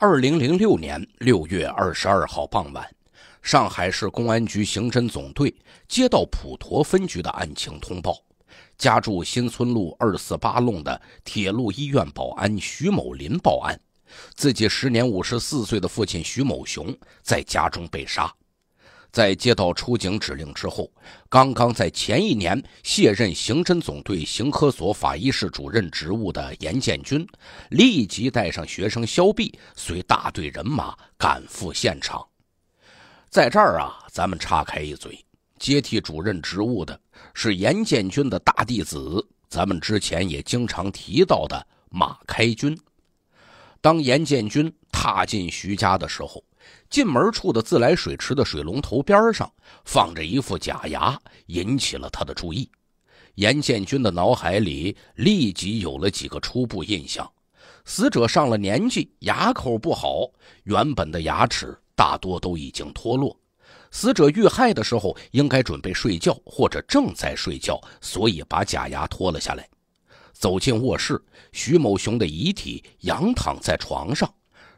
二零零六年六月二十二号傍晚，上海市公安局刑侦总队接到普陀分局的案情通报，家住新村路二四八弄的铁路医院保安徐某林报案，自己时年五十四岁的父亲徐某雄在家中被杀。在接到出警指令之后，刚刚在前一年卸任刑侦总队刑科所法医室主任职务的严建军，立即带上学生肖碧，随大队人马赶赴现场。在这儿啊，咱们岔开一嘴，接替主任职务的是严建军的大弟子，咱们之前也经常提到的马开军。当严建军踏进徐家的时候。进门处的自来水池的水龙头边上放着一副假牙，引起了他的注意。严建军的脑海里立即有了几个初步印象：死者上了年纪，牙口不好，原本的牙齿大多都已经脱落。死者遇害的时候应该准备睡觉或者正在睡觉，所以把假牙脱了下来。走进卧室，徐某雄的遗体仰躺在床上。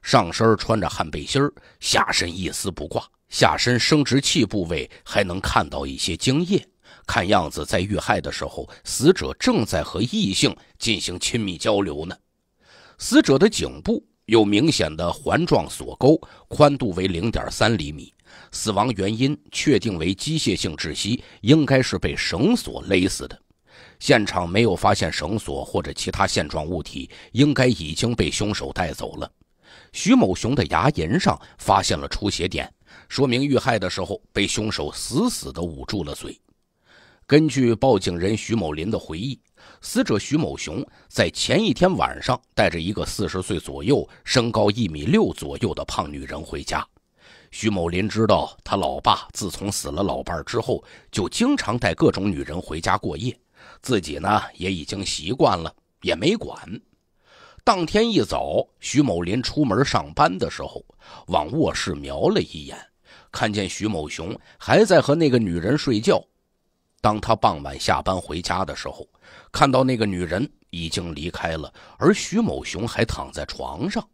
上身穿着汗背心，下身一丝不挂，下身生殖器部位还能看到一些精液，看样子在遇害的时候，死者正在和异性进行亲密交流呢。死者的颈部有明显的环状锁沟，宽度为零点三厘米，死亡原因确定为机械性窒息，应该是被绳索勒死的。现场没有发现绳索或者其他线状物体，应该已经被凶手带走了。徐某雄的牙龈上发现了出血点，说明遇害的时候被凶手死死的捂住了嘴。根据报警人徐某林的回忆，死者徐某雄在前一天晚上带着一个四十岁左右、身高一米六左右的胖女人回家。徐某林知道他老爸自从死了老伴之后，就经常带各种女人回家过夜，自己呢也已经习惯了，也没管。当天一早，徐某林出门上班的时候，往卧室瞄了一眼，看见徐某雄还在和那个女人睡觉。当他傍晚下班回家的时候，看到那个女人已经离开了，而徐某雄还躺在床上。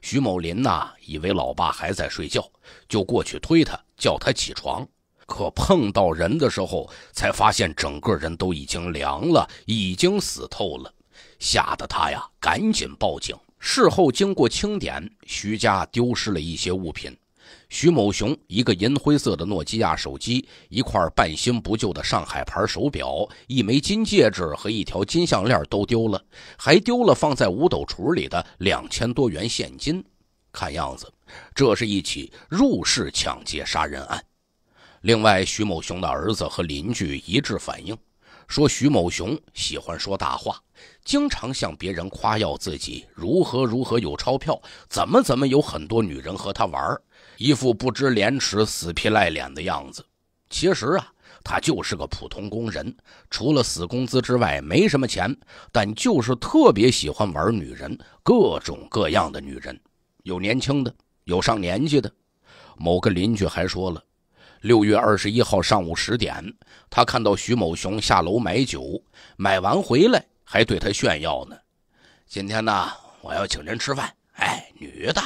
徐某林呐，以为老爸还在睡觉，就过去推他，叫他起床。可碰到人的时候，才发现整个人都已经凉了，已经死透了。吓得他呀，赶紧报警。事后经过清点，徐家丢失了一些物品：徐某雄一个银灰色的诺基亚手机、一块半新不旧的上海牌手表、一枚金戒指和一条金项链都丢了，还丢了放在五斗橱里的两千多元现金。看样子，这是一起入室抢劫杀人案。另外，徐某雄的儿子和邻居一致反映，说徐某雄喜欢说大话。经常向别人夸耀自己如何如何有钞票，怎么怎么有很多女人和他玩，一副不知廉耻、死皮赖脸的样子。其实啊，他就是个普通工人，除了死工资之外没什么钱，但就是特别喜欢玩女人，各种各样的女人，有年轻的，有上年纪的。某个邻居还说了，六月二十一号上午十点，他看到徐某雄下楼买酒，买完回来。还对他炫耀呢，今天呢，我要请人吃饭。哎，女的，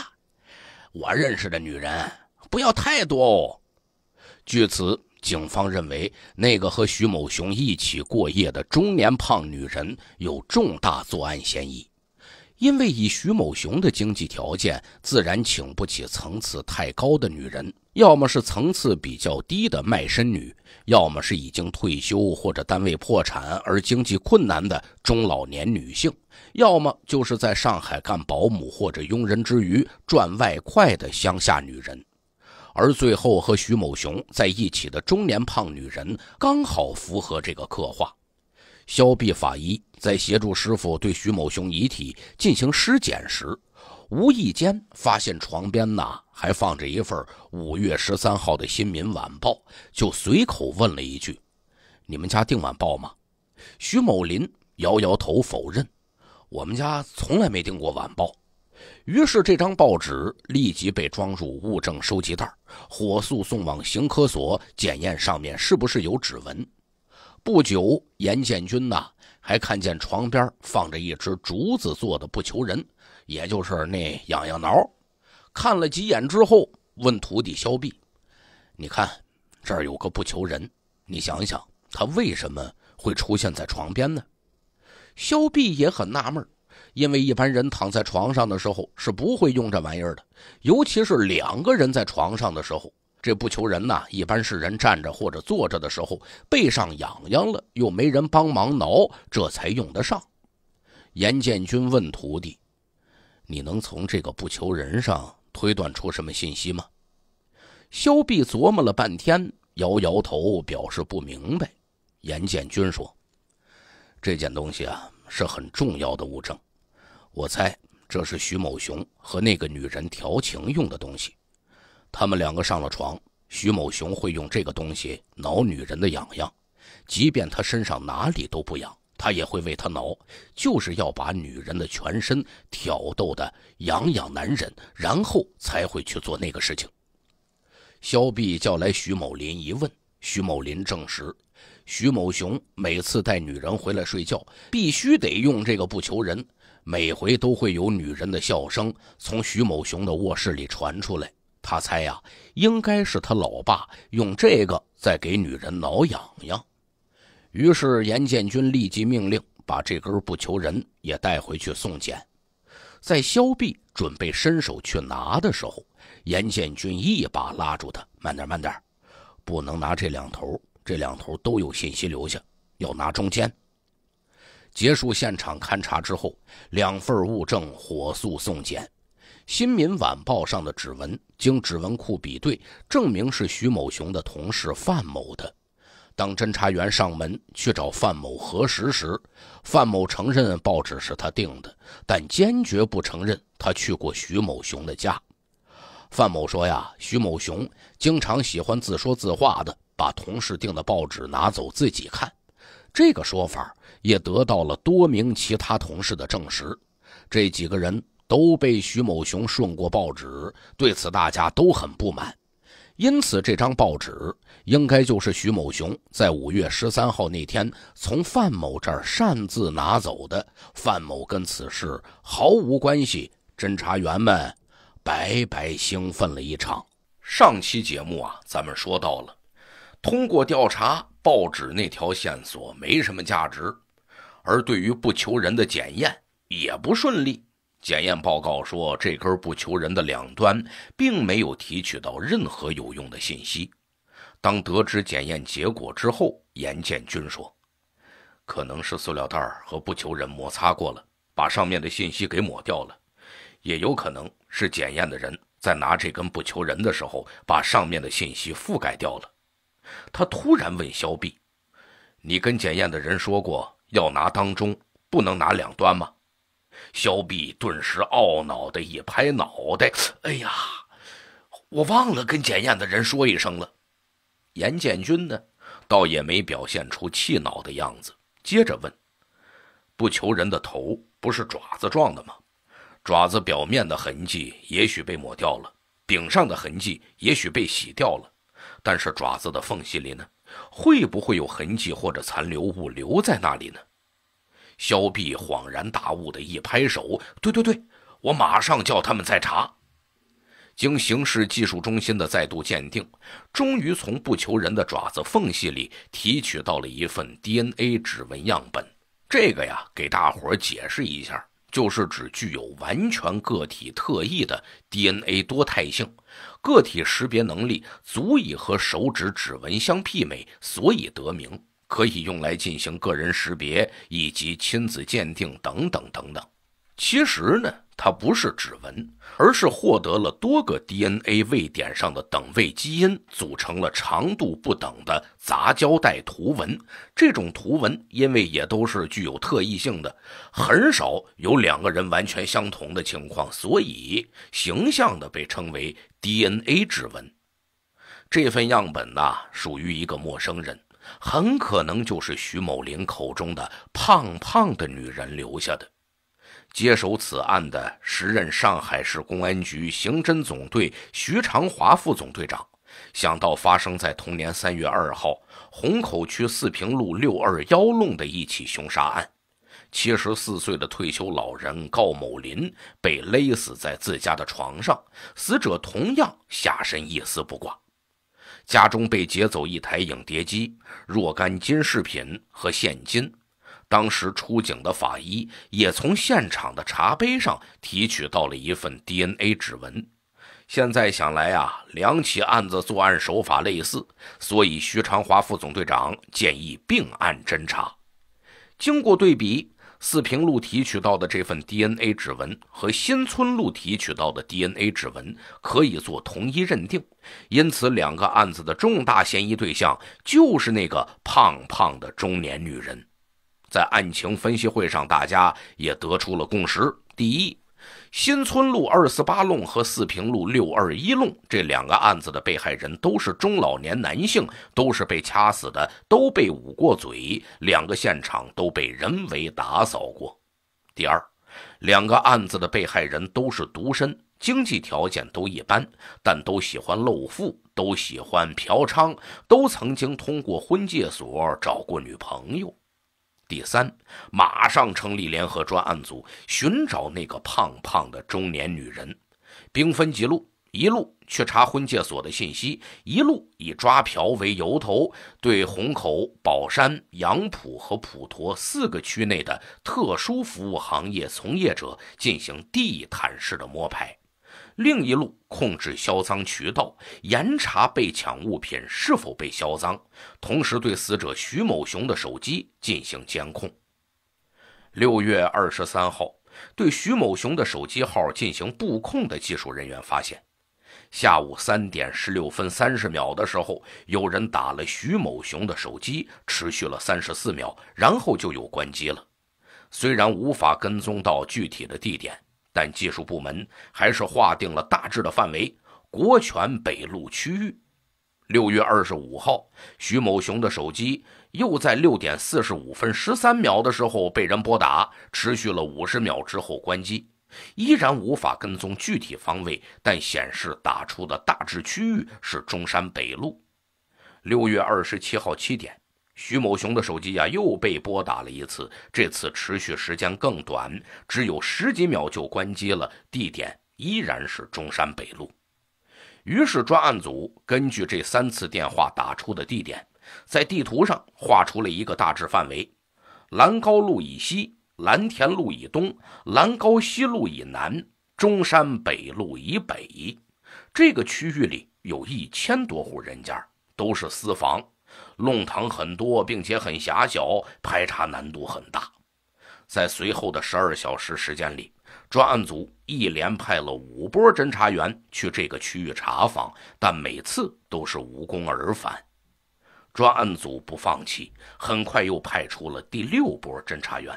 我认识的女人不要太多。哦。据此，警方认为那个和徐某雄一起过夜的中年胖女人有重大作案嫌疑。因为以徐某雄的经济条件，自然请不起层次太高的女人，要么是层次比较低的卖身女，要么是已经退休或者单位破产而经济困难的中老年女性，要么就是在上海干保姆或者佣人之余赚外快的乡下女人。而最后和徐某雄在一起的中年胖女人，刚好符合这个刻画。肖碧法医。在协助师傅对徐某雄遗体进行尸检时，无意间发现床边呢还放着一份五月十三号的《新民晚报》，就随口问了一句：“你们家订晚报吗？”徐某林摇摇头否认：“我们家从来没订过晚报。”于是这张报纸立即被装入物证收集袋，火速送往刑科所检验上面是不是有指纹。不久，严建军呐。还看见床边放着一只竹子做的不求人，也就是那痒痒挠。看了几眼之后，问徒弟肖碧：“你看这儿有个不求人，你想想他为什么会出现在床边呢？”肖碧也很纳闷，因为一般人躺在床上的时候是不会用这玩意儿的，尤其是两个人在床上的时候。这不求人呐，一般是人站着或者坐着的时候，背上痒痒了，又没人帮忙挠，这才用得上。严建军问徒弟：“你能从这个不求人上推断出什么信息吗？”肖碧琢磨了半天，摇摇头，表示不明白。严建军说：“这件东西啊，是很重要的物证。我猜这是徐某雄和那个女人调情用的东西。”他们两个上了床，徐某雄会用这个东西挠女人的痒痒，即便他身上哪里都不痒，他也会为她挠，就是要把女人的全身挑逗的痒痒难忍，然后才会去做那个事情。肖碧叫来徐某林一问，徐某林证实，徐某雄每次带女人回来睡觉，必须得用这个不求人，每回都会有女人的笑声从徐某雄的卧室里传出来。他猜呀，应该是他老爸用这个在给女人挠痒痒。于是，严建军立即命令把这根不求人也带回去送检。在肖碧准备伸手去拿的时候，严建军一把拉住他：“慢点，慢点，不能拿这两头，这两头都有信息留下，要拿中间。”结束现场勘查之后，两份物证火速送检。新民晚报上的指纹经指纹库比对，证明是徐某雄的同事范某的。当侦查员上门去找范某核实时，范某承认报纸是他订的，但坚决不承认他去过徐某雄的家。范某说：“呀，徐某雄经常喜欢自说自话的，把同事订的报纸拿走自己看。”这个说法也得到了多名其他同事的证实。这几个人。都被徐某雄顺过报纸，对此大家都很不满，因此这张报纸应该就是徐某雄在五月十三号那天从范某这儿擅自拿走的。范某跟此事毫无关系，侦查员们白白兴奋了一场。上期节目啊，咱们说到了，通过调查报纸那条线索没什么价值，而对于不求人的检验也不顺利。检验报告说，这根不求人的两端并没有提取到任何有用的信息。当得知检验结果之后，严建军说：“可能是塑料袋和不求人摩擦过了，把上面的信息给抹掉了；也有可能是检验的人在拿这根不求人的时候，把上面的信息覆盖掉了。”他突然问肖碧：“你跟检验的人说过要拿当中，不能拿两端吗？”肖碧顿时懊恼的一拍脑袋：“哎呀，我忘了跟检验的人说一声了。”严建军呢，倒也没表现出气恼的样子，接着问：“不求人的头不是爪子撞的吗？爪子表面的痕迹也许被抹掉了，柄上的痕迹也许被洗掉了，但是爪子的缝隙里呢，会不会有痕迹或者残留物留在那里呢？”肖碧恍然大悟的一拍手，对对对，我马上叫他们再查。经刑事技术中心的再度鉴定，终于从不求人的爪子缝隙里提取到了一份 DNA 指纹样本。这个呀，给大伙解释一下，就是指具有完全个体特异的 DNA 多态性，个体识别能力足以和手指指纹相媲美，所以得名。可以用来进行个人识别以及亲子鉴定等等等等。其实呢，它不是指纹，而是获得了多个 DNA 位点上的等位基因，组成了长度不等的杂交带图文。这种图文因为也都是具有特异性的，很少有两个人完全相同的情况，所以形象的被称为 DNA 指纹。这份样本呢，属于一个陌生人。很可能就是徐某林口中的胖胖的女人留下的。接手此案的时任上海市公安局刑侦总队徐长华副总队长，想到发生在同年三月二号虹口区四平路六二幺弄的一起凶杀案，七十四岁的退休老人高某林被勒死在自家的床上，死者同样下身一丝不挂。家中被劫走一台影碟机、若干金饰品和现金。当时出警的法医也从现场的茶杯上提取到了一份 DNA 指纹。现在想来啊，两起案子作案手法类似，所以徐长华副总队长建议并案侦查。经过对比。四平路提取到的这份 DNA 指纹和新村路提取到的 DNA 指纹可以做同一认定，因此两个案子的重大嫌疑对象就是那个胖胖的中年女人。在案情分析会上，大家也得出了共识：第一。新村路二四八弄和四平路六二一弄这两个案子的被害人都是中老年男性，都是被掐死的，都被捂过嘴，两个现场都被人为打扫过。第二，两个案子的被害人都是独身，经济条件都一般，但都喜欢露富，都喜欢嫖娼，都曾经通过婚介所找过女朋友。第三，马上成立联合专案组，寻找那个胖胖的中年女人。兵分几路，一路去查婚介所的信息，一路以抓嫖为由头，对虹口、宝山、杨浦和普陀四个区内的特殊服务行业从业者进行地毯式的摸排。另一路控制销赃渠道，严查被抢物品是否被销赃，同时对死者徐某雄的手机进行监控。六月二十三号，对徐某雄的手机号进行布控的技术人员发现，下午三点十六分三十秒的时候，有人打了徐某雄的手机，持续了三十四秒，然后就有关机了。虽然无法跟踪到具体的地点。但技术部门还是划定了大致的范围，国权北路区域。六月二十五号，徐某雄的手机又在六点四十五分十三秒的时候被人拨打，持续了五十秒之后关机，依然无法跟踪具体方位，但显示打出的大致区域是中山北路。六月二十七号七点。徐某雄的手机呀又被拨打了一次，这次持续时间更短，只有十几秒就关机了。地点依然是中山北路。于是专案组根据这三次电话打出的地点，在地图上画出了一个大致范围：兰高路以西、兰田路以东、兰高西路以南、中山北路以北。这个区域里有一千多户人家，都是私房。弄堂很多，并且很狭小，排查难度很大。在随后的十二小时时间里，专案组一连派了五波侦查员去这个区域查访，但每次都是无功而返。专案组不放弃，很快又派出了第六波侦查员。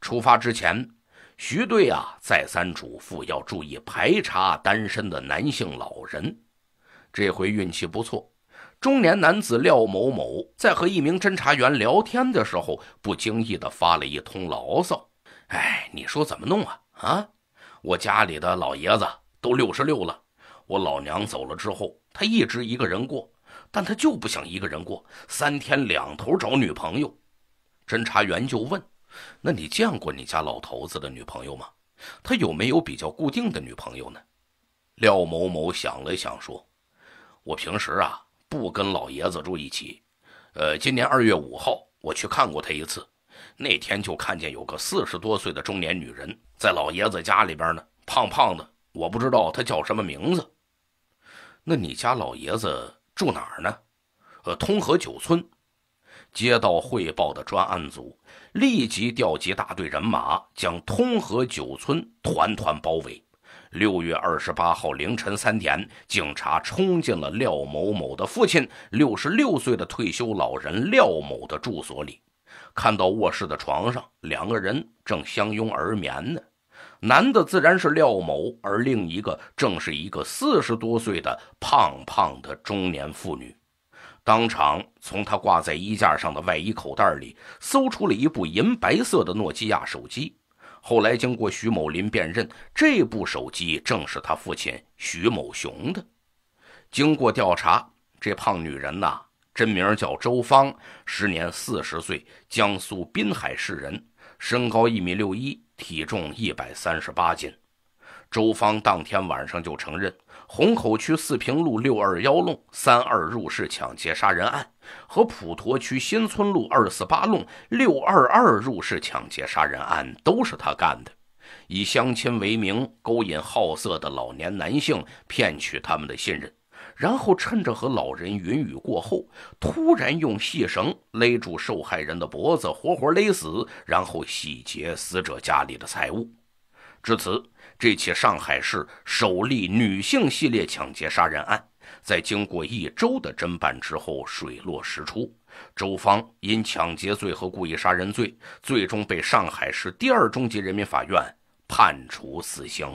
出发之前，徐队啊再三嘱咐要注意排查单身的男性老人。这回运气不错。中年男子廖某某在和一名侦查员聊天的时候，不经意地发了一通牢骚：“哎，你说怎么弄啊？啊，我家里的老爷子都六十六了，我老娘走了之后，他一直一个人过，但他就不想一个人过，三天两头找女朋友。”侦查员就问：“那你见过你家老头子的女朋友吗？他有没有比较固定的女朋友呢？”廖某某想了想说：“我平时啊。”不跟老爷子住一起，呃，今年二月五号我去看过他一次，那天就看见有个四十多岁的中年女人在老爷子家里边呢，胖胖的，我不知道她叫什么名字。那你家老爷子住哪儿呢？呃，通河九村。接到汇报的专案组立即调集大队人马，将通河九村团团包围。六月二十八号凌晨三点，警察冲进了廖某某的父亲、六十六岁的退休老人廖某的住所里，看到卧室的床上两个人正相拥而眠呢。男的自然是廖某，而另一个正是一个四十多岁的胖胖的中年妇女。当场从他挂在衣架上的外衣口袋里搜出了一部银白色的诺基亚手机。后来经过徐某林辨认，这部手机正是他父亲徐某雄的。经过调查，这胖女人呐，真名叫周芳，时年四十岁，江苏滨海市人，身高一米六一，体重一百三十八斤。周芳当天晚上就承认。虹口区四平路六二幺弄三二入室抢劫杀人案和普陀区新村路二四八弄六二二入室抢劫杀人案都是他干的。以相亲为名，勾引好色的老年男性，骗取他们的信任，然后趁着和老人云雨过后，突然用细绳勒住受害人的脖子，活活勒死，然后洗劫死者家里的财物。至此。这起上海市首例女性系列抢劫杀人案，在经过一周的侦办之后，水落石出。周芳因抢劫罪和故意杀人罪，最终被上海市第二中级人民法院判处死刑。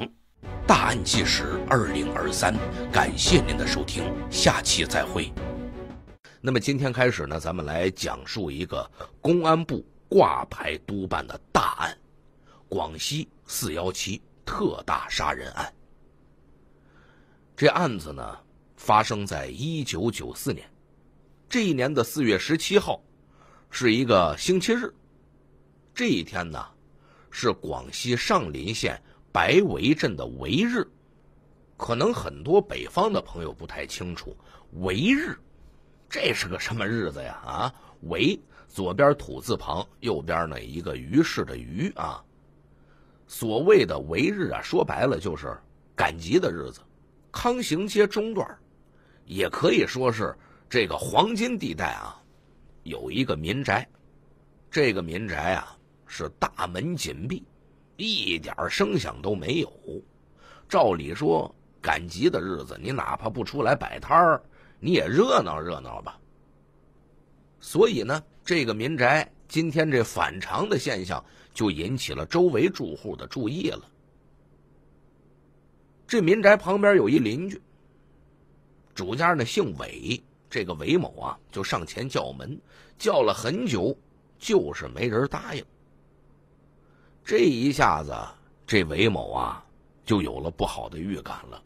大案纪实二零二三，感谢您的收听，下期再会。那么今天开始呢，咱们来讲述一个公安部挂牌督办的大案——广西四幺七。特大杀人案。这案子呢，发生在一九九四年，这一年的四月十七号，是一个星期日。这一天呢，是广西上林县白圩镇的圩日。可能很多北方的朋友不太清楚，圩日这是个什么日子呀？啊，圩左边土字旁，右边呢一个鱼是的鱼啊。所谓的“为日”啊，说白了就是赶集的日子。康行街中段，也可以说是这个黄金地带啊，有一个民宅。这个民宅啊，是大门紧闭，一点声响都没有。照理说，赶集的日子，你哪怕不出来摆摊儿，你也热闹热闹吧。所以呢，这个民宅。今天这反常的现象就引起了周围住户的注意了。这民宅旁边有一邻居，主家呢姓韦，这个韦某啊就上前叫门，叫了很久，就是没人答应。这一下子，这韦某啊就有了不好的预感了。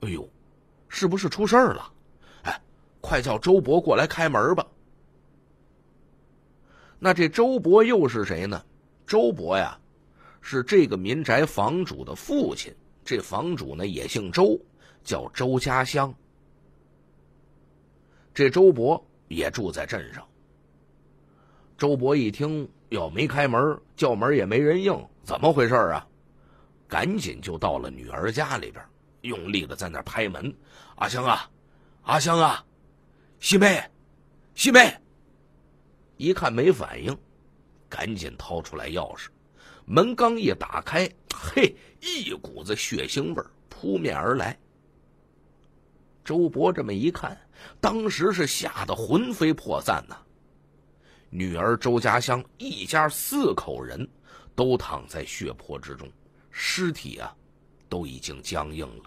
哎呦，是不是出事儿了？哎，快叫周伯过来开门吧。那这周伯又是谁呢？周伯呀，是这个民宅房主的父亲。这房主呢也姓周，叫周家香。这周伯也住在镇上。周伯一听要没开门，叫门也没人应，怎么回事啊？赶紧就到了女儿家里边，用力的在那拍门：“阿香啊，阿香啊，西妹，西妹！”一看没反应，赶紧掏出来钥匙，门刚一打开，嘿，一股子血腥味扑面而来。周博这么一看，当时是吓得魂飞魄散呐！女儿周家香一家四口人都躺在血泊之中，尸体啊都已经僵硬了。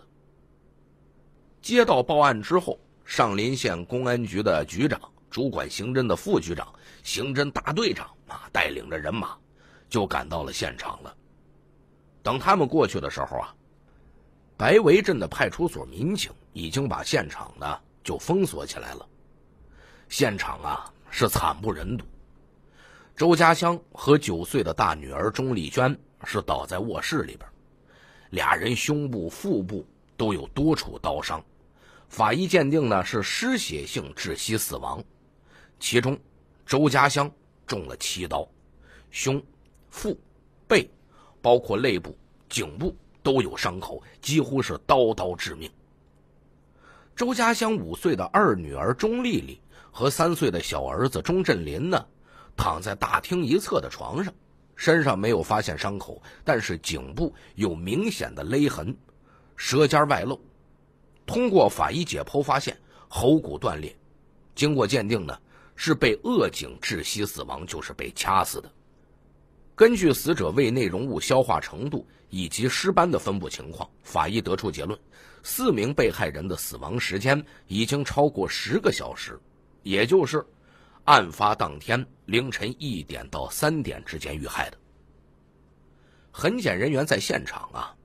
接到报案之后，上林县公安局的局长、主管刑侦的副局长。刑侦大队长啊，带领着人马就赶到了现场了。等他们过去的时候啊，白围镇的派出所民警已经把现场呢就封锁起来了。现场啊是惨不忍睹，周家香和九岁的大女儿钟丽娟是倒在卧室里边，俩人胸部、腹部都有多处刀伤，法医鉴定呢是失血性窒息死亡，其中。周家乡中了七刀，胸、腹、背，包括肋部、颈部都有伤口，几乎是刀刀致命。周家乡五岁的二女儿钟丽丽和三岁的小儿子钟振林呢，躺在大厅一侧的床上，身上没有发现伤口，但是颈部有明显的勒痕，舌尖外露。通过法医解剖发现，喉骨断裂。经过鉴定呢。是被扼颈窒息死亡，就是被掐死的。根据死者胃内容物消化程度以及尸斑的分布情况，法医得出结论：四名被害人的死亡时间已经超过十个小时，也就是案发当天凌晨一点到三点之间遇害的。痕检人员在现场啊，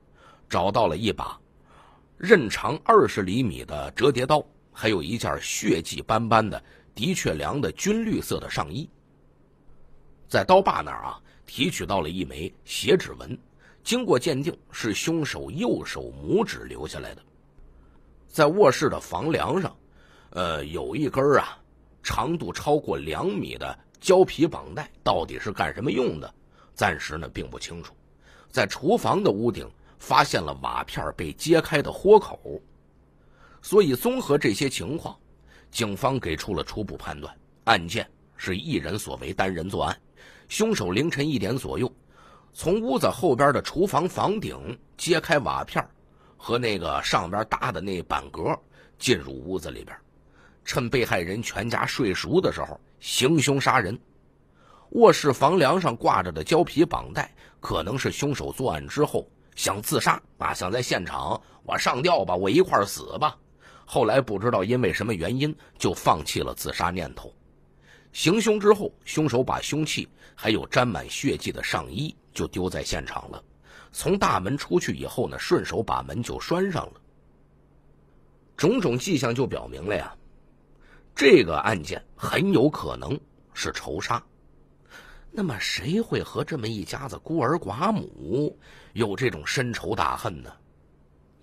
找到了一把刃长二十厘米的折叠刀，还有一件血迹斑斑的。的确良的军绿色的上衣，在刀把那儿啊，提取到了一枚血指纹，经过鉴定是凶手右手拇指留下来的。在卧室的房梁上，呃，有一根啊，长度超过两米的胶皮绑带，到底是干什么用的？暂时呢并不清楚。在厨房的屋顶发现了瓦片被揭开的豁口，所以综合这些情况。警方给出了初步判断，案件是一人所为，单人作案。凶手凌晨一点左右，从屋子后边的厨房房顶揭开瓦片和那个上边搭的那板格，进入屋子里边，趁被害人全家睡熟的时候行凶杀人。卧室房梁上挂着的胶皮绑带，可能是凶手作案之后想自杀啊，想在现场我上吊吧，我一块死吧。后来不知道因为什么原因就放弃了自杀念头，行凶之后，凶手把凶器还有沾满血迹的上衣就丢在现场了，从大门出去以后呢，顺手把门就拴上了。种种迹象就表明了呀，这个案件很有可能是仇杀。那么谁会和这么一家子孤儿寡母有这种深仇大恨呢？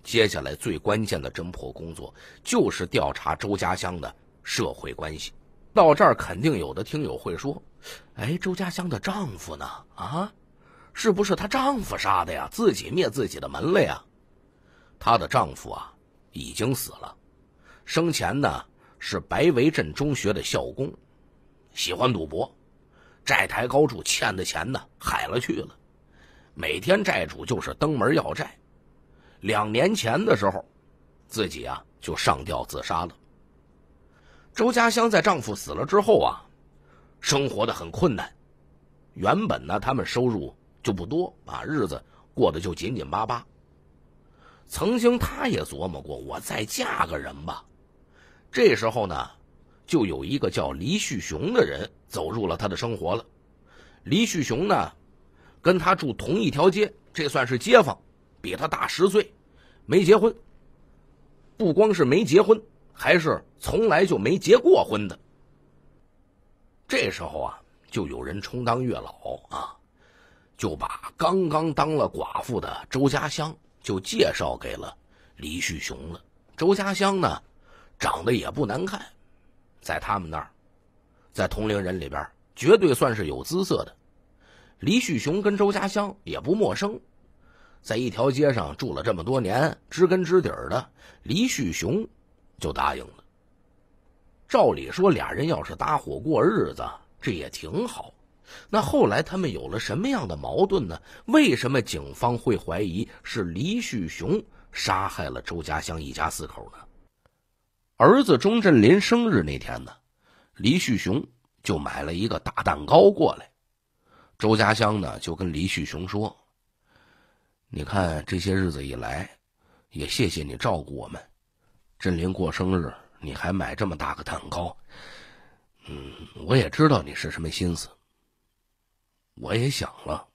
接下来最关键的侦破工作就是调查周家乡的社会关系。到这儿，肯定有的听友会说：“哎，周家乡的丈夫呢？啊，是不是她丈夫杀的呀？自己灭自己的门了呀？”她的丈夫啊，已经死了。生前呢，是白围镇中学的校工，喜欢赌博，债台高筑，欠的钱呢，海了去了。每天债主就是登门要债。两年前的时候，自己啊就上吊自杀了。周家乡在丈夫死了之后啊，生活的很困难。原本呢，他们收入就不多啊，日子过得就紧紧巴巴。曾经她也琢磨过，我再嫁个人吧。这时候呢，就有一个叫黎旭雄的人走入了她的生活了。黎旭雄呢，跟她住同一条街，这算是街坊。比他大十岁，没结婚。不光是没结婚，还是从来就没结过婚的。这时候啊，就有人充当月老啊，就把刚刚当了寡妇的周家乡就介绍给了李旭雄了。周家乡呢，长得也不难看，在他们那儿，在同龄人里边，绝对算是有姿色的。李旭雄跟周家乡也不陌生。在一条街上住了这么多年，知根知底儿的黎旭雄就答应了。照理说，俩人要是搭伙过日子，这也挺好。那后来他们有了什么样的矛盾呢？为什么警方会怀疑是黎旭雄杀害了周家乡一家四口呢？儿子钟振林生日那天呢，黎旭雄就买了一个大蛋糕过来。周家乡呢就跟黎旭雄说。你看这些日子以来，也谢谢你照顾我们。振林过生日，你还买这么大个蛋糕，嗯，我也知道你是什么心思。我也想了，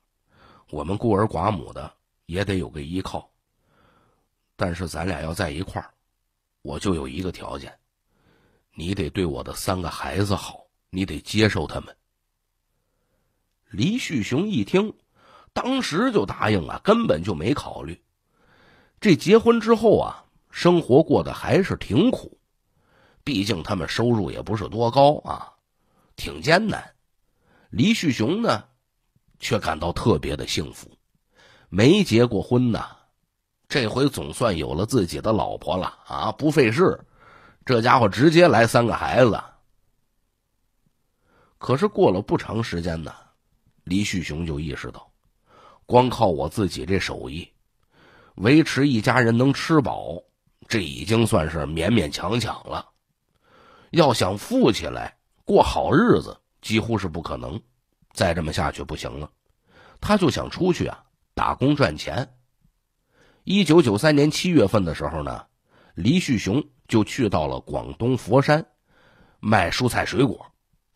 我们孤儿寡母的也得有个依靠。但是咱俩要在一块儿，我就有一个条件，你得对我的三个孩子好，你得接受他们。黎旭雄一听。当时就答应了，根本就没考虑。这结婚之后啊，生活过得还是挺苦，毕竟他们收入也不是多高啊，挺艰难。黎旭雄呢，却感到特别的幸福，没结过婚呢，这回总算有了自己的老婆了啊！不费事，这家伙直接来三个孩子。可是过了不长时间呢，黎旭雄就意识到。光靠我自己这手艺，维持一家人能吃饱，这已经算是勉勉强强了。要想富起来过好日子，几乎是不可能。再这么下去不行了，他就想出去啊，打工赚钱。一九九三年七月份的时候呢，黎旭雄就去到了广东佛山，卖蔬菜水果，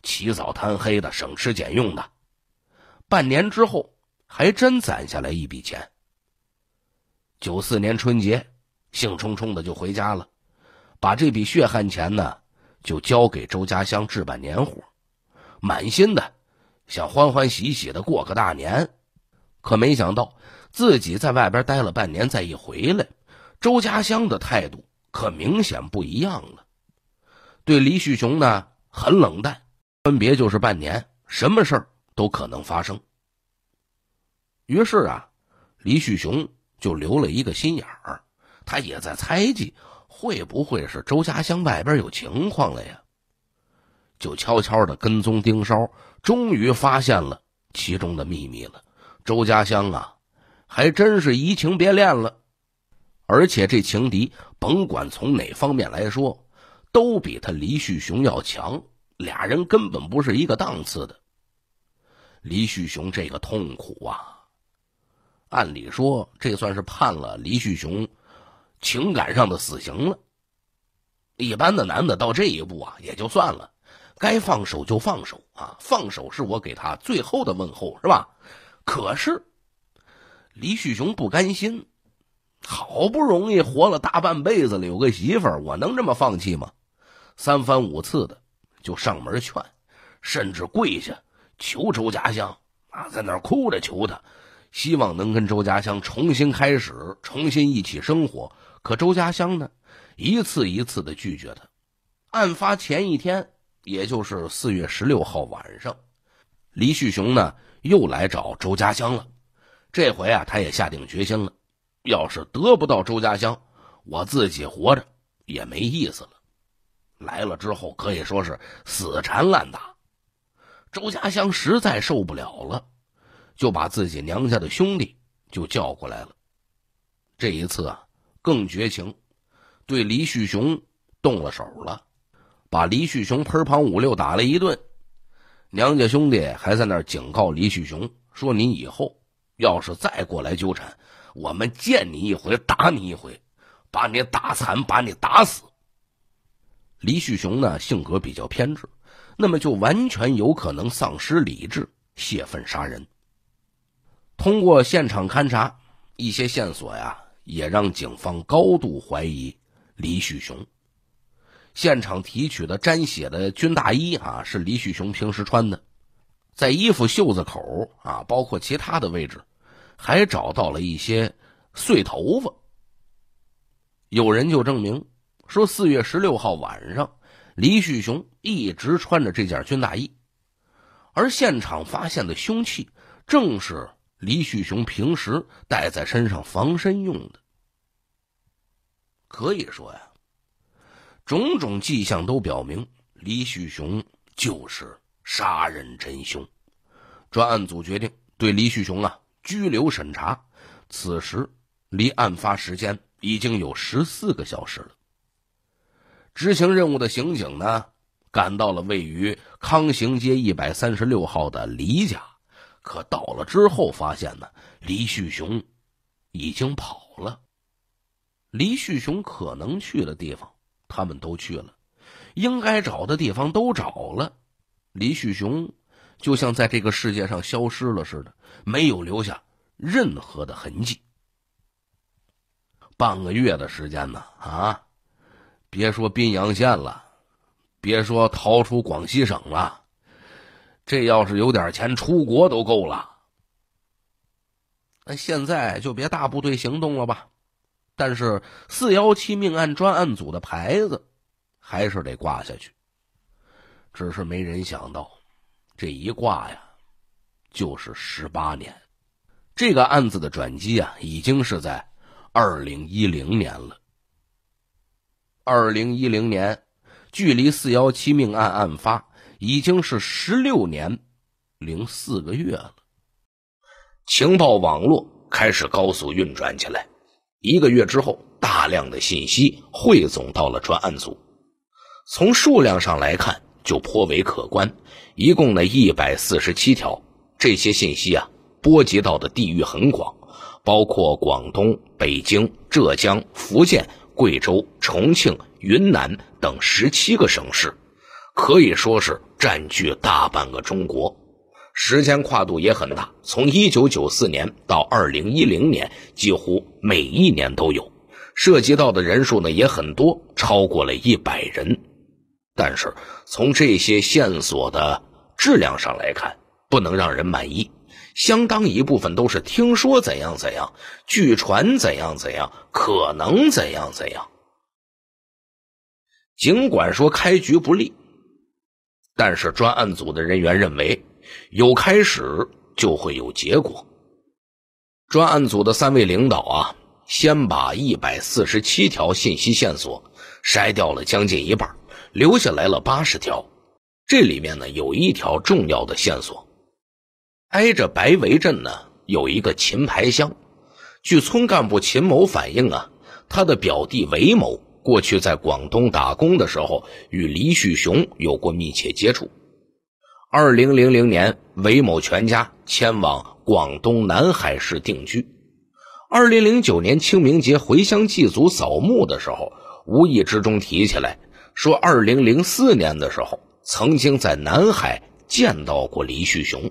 起早贪黑的，省吃俭用的。半年之后。还真攒下来一笔钱。九四年春节，兴冲冲的就回家了，把这笔血汗钱呢，就交给周家乡置办年货，满心的想欢欢喜喜的过个大年。可没想到自己在外边待了半年，再一回来，周家乡的态度可明显不一样了，对李旭雄呢很冷淡。分别就是半年，什么事儿都可能发生。于是啊，李旭雄就留了一个心眼儿，他也在猜忌，会不会是周家乡外边有情况了呀？就悄悄的跟踪盯梢，终于发现了其中的秘密了。周家乡啊，还真是移情别恋了，而且这情敌，甭管从哪方面来说，都比他李旭雄要强，俩人根本不是一个档次的。李旭雄这个痛苦啊！按理说，这算是判了黎旭雄情感上的死刑了。一般的男的到这一步啊，也就算了，该放手就放手啊，放手是我给他最后的问候，是吧？可是黎旭雄不甘心，好不容易活了大半辈子了，有个媳妇儿，我能这么放弃吗？三番五次的就上门劝，甚至跪下求周家乡，啊，在那儿哭着求他。希望能跟周家乡重新开始，重新一起生活。可周家乡呢，一次一次的拒绝他。案发前一天，也就是四月十六号晚上，李旭雄呢又来找周家乡了。这回啊，他也下定决心了，要是得不到周家乡，我自己活着也没意思了。来了之后可以说是死缠烂打，周家乡实在受不了了。就把自己娘家的兄弟就叫过来了，这一次啊更绝情，对李旭雄动了手了，把李旭雄盆旁五六打了一顿。娘家兄弟还在那儿警告李旭雄说：“你以后要是再过来纠缠，我们见你一回打你一回，把你打残，把你打死。”李旭雄呢性格比较偏执，那么就完全有可能丧失理智，泄愤杀人。通过现场勘查，一些线索呀也让警方高度怀疑李旭雄。现场提取的沾血的军大衣啊是李旭雄平时穿的，在衣服袖子口啊，包括其他的位置，还找到了一些碎头发。有人就证明说，四月十六号晚上，李旭雄一直穿着这件军大衣，而现场发现的凶器正是。李旭雄平时带在身上防身用的，可以说呀，种种迹象都表明，李旭雄就是杀人真凶。专案组决定对李旭雄啊拘留审查。此时离案发时间已经有十四个小时了。执行任务的刑警呢，赶到了位于康行街一百三十六号的李家。可到了之后，发现呢，黎旭雄已经跑了。黎旭雄可能去的地方，他们都去了，应该找的地方都找了，黎旭雄就像在这个世界上消失了似的，没有留下任何的痕迹。半个月的时间呢，啊，别说宾阳县了，别说逃出广西省了。这要是有点钱，出国都够了。那现在就别大部队行动了吧，但是“四幺七”命案专案组的牌子还是得挂下去。只是没人想到，这一挂呀，就是十八年。这个案子的转机啊，已经是在二零一零年了。二零一零年，距离“四幺七”命案案发。已经是十六年零四个月了，情报网络开始高速运转起来。一个月之后，大量的信息汇总到了专案组，从数量上来看就颇为可观，一共呢一百四十七条。这些信息啊，波及到的地域很广，包括广东、北京、浙江、福建、贵州、重庆、云南等十七个省市。可以说是占据大半个中国，时间跨度也很大，从一九九四年到二零一零年，几乎每一年都有，涉及到的人数呢也很多，超过了一百人。但是从这些线索的质量上来看，不能让人满意，相当一部分都是听说怎样怎样，据传怎样怎样，可能怎样怎样。尽管说开局不利。但是专案组的人员认为，有开始就会有结果。专案组的三位领导啊，先把一百四十七条信息线索筛掉了将近一半，留下来了八十条。这里面呢，有一条重要的线索，挨着白围镇呢，有一个秦牌乡。据村干部秦某反映啊，他的表弟韦某。过去在广东打工的时候，与黎旭雄有过密切接触。二零零零年，韦某全家迁往广东南海市定居。二零零九年清明节回乡祭祖扫墓的时候，无意之中提起来说，二零零四年的时候曾经在南海见到过黎旭雄。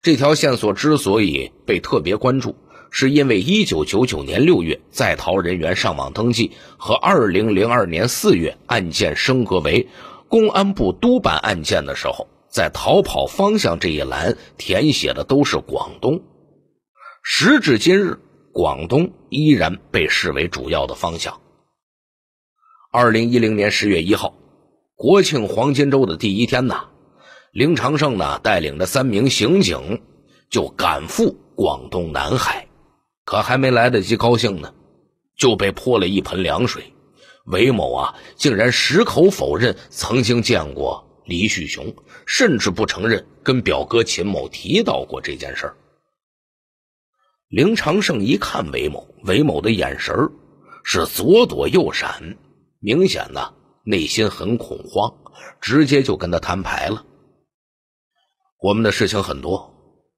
这条线索之所以被特别关注。是因为一九九九年六月在逃人员上网登记和二零零二年四月案件升格为公安部督办案件的时候，在逃跑方向这一栏填写的都是广东。时至今日，广东依然被视为主要的方向。二零一零年十月一号，国庆黄金周的第一天呢，林长胜呢带领着三名刑警就赶赴广东南海。可还没来得及高兴呢，就被泼了一盆凉水。韦某啊，竟然矢口否认曾经见过李旭雄，甚至不承认跟表哥秦某提到过这件事儿。林长胜一看韦某，韦某的眼神是左躲右闪，明显呢内心很恐慌，直接就跟他摊牌了。我们的事情很多，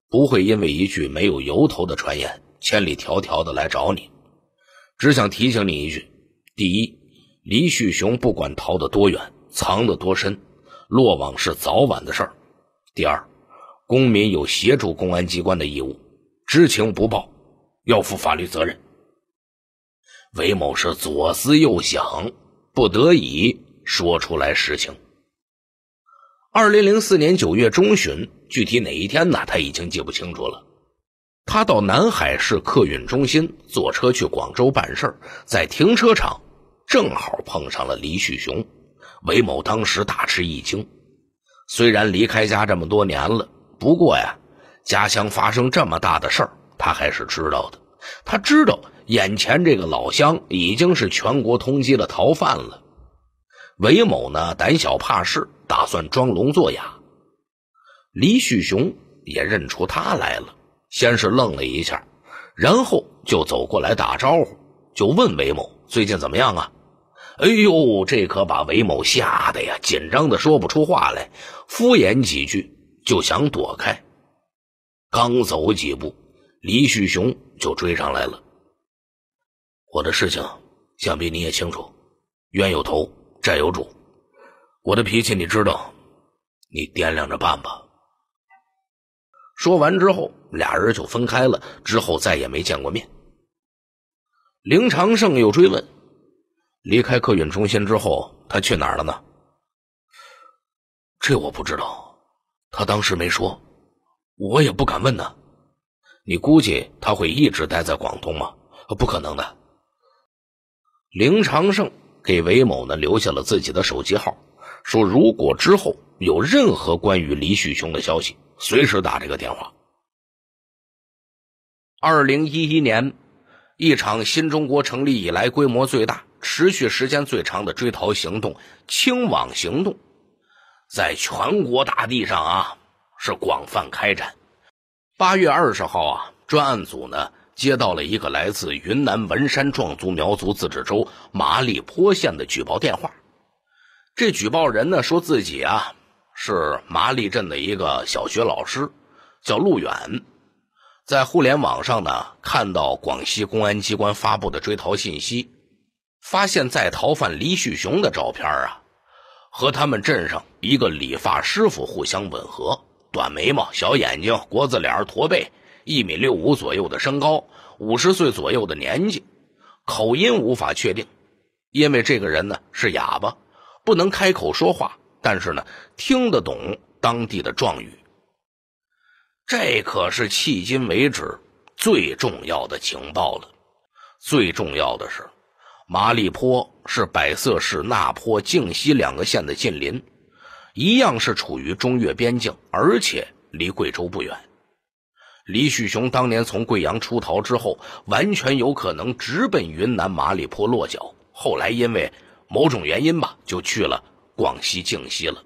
不会因为一句没有由头的传言。千里迢迢的来找你，只想提醒你一句：第一，李旭雄不管逃得多远，藏得多深，落网是早晚的事儿；第二，公民有协助公安机关的义务，知情不报要负法律责任。韦某是左思右想，不得已说出来实情。二零零四年九月中旬，具体哪一天呢？他已经记不清楚了。他到南海市客运中心坐车去广州办事，在停车场正好碰上了李旭雄。韦某当时大吃一惊，虽然离开家这么多年了，不过呀，家乡发生这么大的事儿，他还是知道的。他知道眼前这个老乡已经是全国通缉的逃犯了。韦某呢，胆小怕事，打算装聋作哑。李旭雄也认出他来了。先是愣了一下，然后就走过来打招呼，就问韦某最近怎么样啊？哎呦，这可把韦某吓得呀，紧张的说不出话来，敷衍几句就想躲开。刚走几步，李旭雄就追上来了。我的事情想必你也清楚，冤有头债有主，我的脾气你知道，你掂量着办吧。说完之后，俩人就分开了，之后再也没见过面。林长胜又追问：“离开客运中心之后，他去哪儿了呢？”这我不知道，他当时没说，我也不敢问呢。你估计他会一直待在广东吗？不可能的。林长胜给韦某呢留下了自己的手机号。说：“如果之后有任何关于李旭雄的消息，随时打这个电话。”二零一一年，一场新中国成立以来规模最大、持续时间最长的追逃行动“清网行动”在全国大地上啊是广泛开展。八月二十号啊，专案组呢接到了一个来自云南文山壮族苗族自治州麻栗坡县的举报电话。这举报人呢，说自己啊是麻栗镇的一个小学老师，叫陆远，在互联网上呢看到广西公安机关发布的追逃信息，发现在逃犯黎旭雄的照片啊和他们镇上一个理发师傅互相吻合：短眉毛、小眼睛、国字脸、驼背、一米六五左右的身高、五十岁左右的年纪，口音无法确定，因为这个人呢是哑巴。不能开口说话，但是呢，听得懂当地的壮语。这可是迄今为止最重要的情报了。最重要的是，麻栗坡是百色市那坡、靖西两个县的近邻，一样是处于中越边境，而且离贵州不远。李旭雄当年从贵阳出逃之后，完全有可能直奔云南麻栗坡落脚。后来因为某种原因吧，就去了广西靖西了。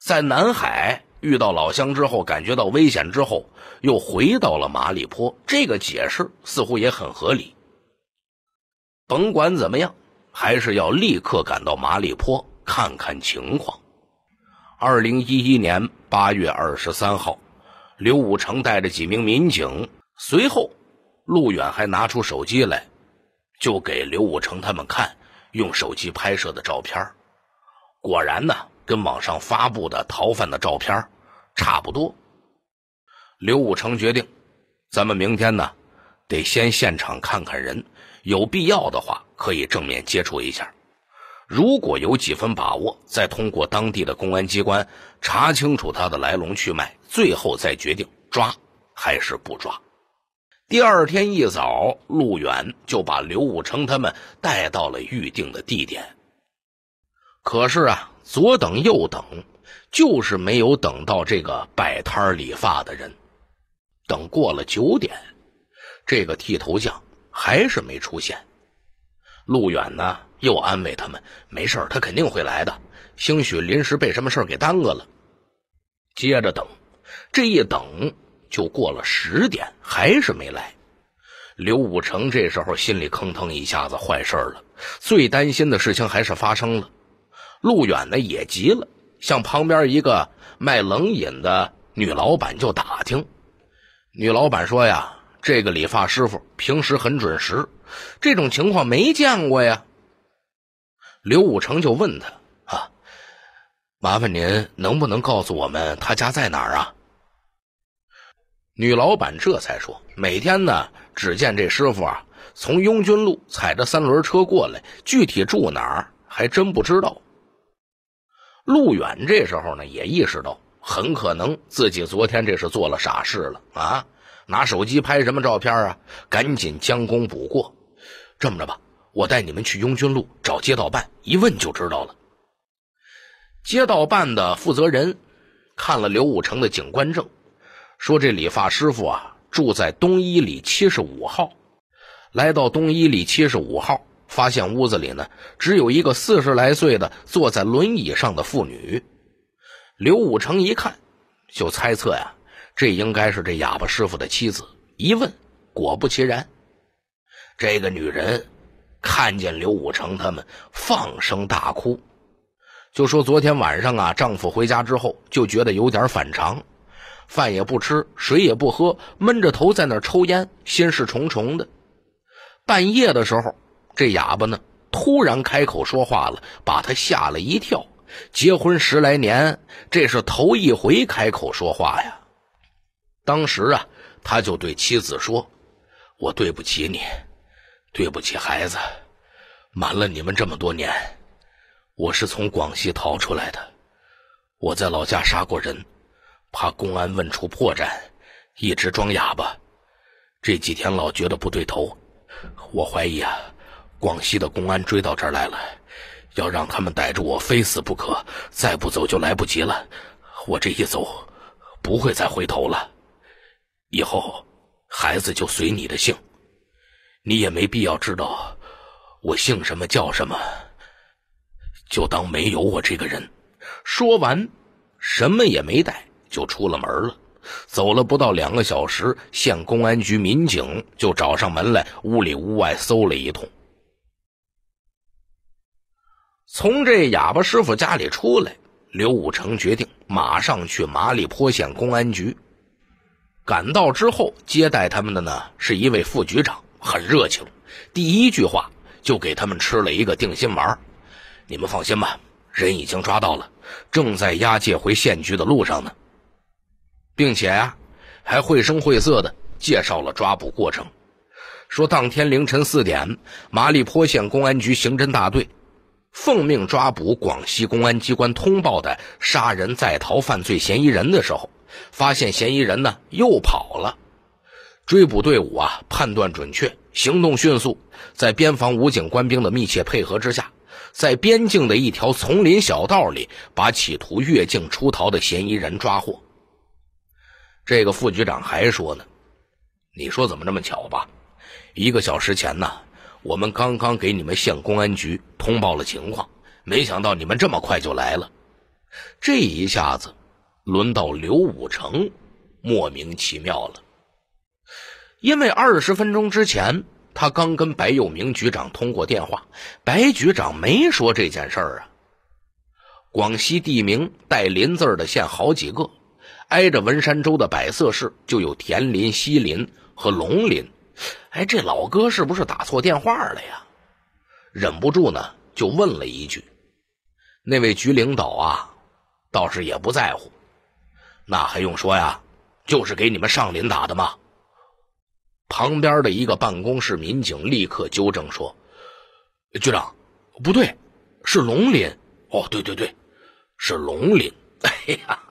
在南海遇到老乡之后，感觉到危险之后，又回到了马里坡。这个解释似乎也很合理。甭管怎么样，还是要立刻赶到马里坡看看情况。二零一一年八月二十三号，刘武成带着几名民警，随后路远还拿出手机来，就给刘武成他们看。用手机拍摄的照片，果然呢，跟网上发布的逃犯的照片差不多。刘武成决定，咱们明天呢，得先现场看看人，有必要的话，可以正面接触一下。如果有几分把握，再通过当地的公安机关查清楚他的来龙去脉，最后再决定抓还是不抓。第二天一早，路远就把刘武成他们带到了预定的地点。可是啊，左等右等，就是没有等到这个摆摊理发的人。等过了九点，这个剃头匠还是没出现。路远呢，又安慰他们：“没事，他肯定会来的，兴许临时被什么事给耽搁了。”接着等，这一等。就过了十点，还是没来。刘武成这时候心里吭腾一下子，坏事了。最担心的事情还是发生了。路远呢也急了，向旁边一个卖冷饮的女老板就打听。女老板说：“呀，这个理发师傅平时很准时，这种情况没见过呀。”刘武成就问他：“啊，麻烦您能不能告诉我们他家在哪儿啊？”女老板这才说：“每天呢，只见这师傅啊，从拥军路踩着三轮车过来，具体住哪儿还真不知道。”路远这时候呢，也意识到很可能自己昨天这是做了傻事了啊！拿手机拍什么照片啊？赶紧将功补过。这么着吧，我带你们去拥军路找街道办，一问就知道了。街道办的负责人看了刘武成的警官证。说这理发师傅啊，住在东一里七十五号。来到东一里七十五号，发现屋子里呢，只有一个四十来岁的坐在轮椅上的妇女。刘武成一看，就猜测呀，这应该是这哑巴师傅的妻子。一问，果不其然，这个女人看见刘武成他们，放声大哭，就说昨天晚上啊，丈夫回家之后就觉得有点反常。饭也不吃，水也不喝，闷着头在那抽烟，心事重重的。半夜的时候，这哑巴呢，突然开口说话了，把他吓了一跳。结婚十来年，这是头一回开口说话呀。当时啊，他就对妻子说：“我对不起你，对不起孩子，瞒了你们这么多年。我是从广西逃出来的，我在老家杀过人。”怕公安问出破绽，一直装哑巴。这几天老觉得不对头，我怀疑啊，广西的公安追到这儿来了，要让他们逮住我，非死不可。再不走就来不及了。我这一走，不会再回头了。以后孩子就随你的姓，你也没必要知道我姓什么叫什么，就当没有我这个人。说完，什么也没带。就出了门了，走了不到两个小时，县公安局民警就找上门来，屋里屋外搜了一通。从这哑巴师傅家里出来，刘武成决定马上去麻栗坡县公安局。赶到之后，接待他们的呢是一位副局长，很热情，第一句话就给他们吃了一个定心丸：“你们放心吧，人已经抓到了，正在押解回县局的路上呢。”并且啊，还绘声绘色的介绍了抓捕过程，说当天凌晨四点，麻栗坡县公安局刑侦大队奉命抓捕广西公安机关通报的杀人在逃犯罪嫌疑人的时候，发现嫌疑人呢又跑了。追捕队伍啊判断准确，行动迅速，在边防武警官兵的密切配合之下，在边境的一条丛林小道里，把企图越境出逃的嫌疑人抓获。这个副局长还说呢，你说怎么那么巧吧？一个小时前呢，我们刚刚给你们县公安局通报了情况，没想到你们这么快就来了。这一下子，轮到刘武成莫名其妙了，因为二十分钟之前，他刚跟白又明局长通过电话，白局长没说这件事儿啊。广西地名带“林”字的县好几个。挨着文山州的百色市，就有田林、西林和龙林。哎，这老哥是不是打错电话了呀？忍不住呢，就问了一句：“那位局领导啊，倒是也不在乎。”那还用说呀？就是给你们上林打的嘛。旁边的一个办公室民警立刻纠正说：“局长，不对，是龙林。哦，对对对，是龙林。”哎呀！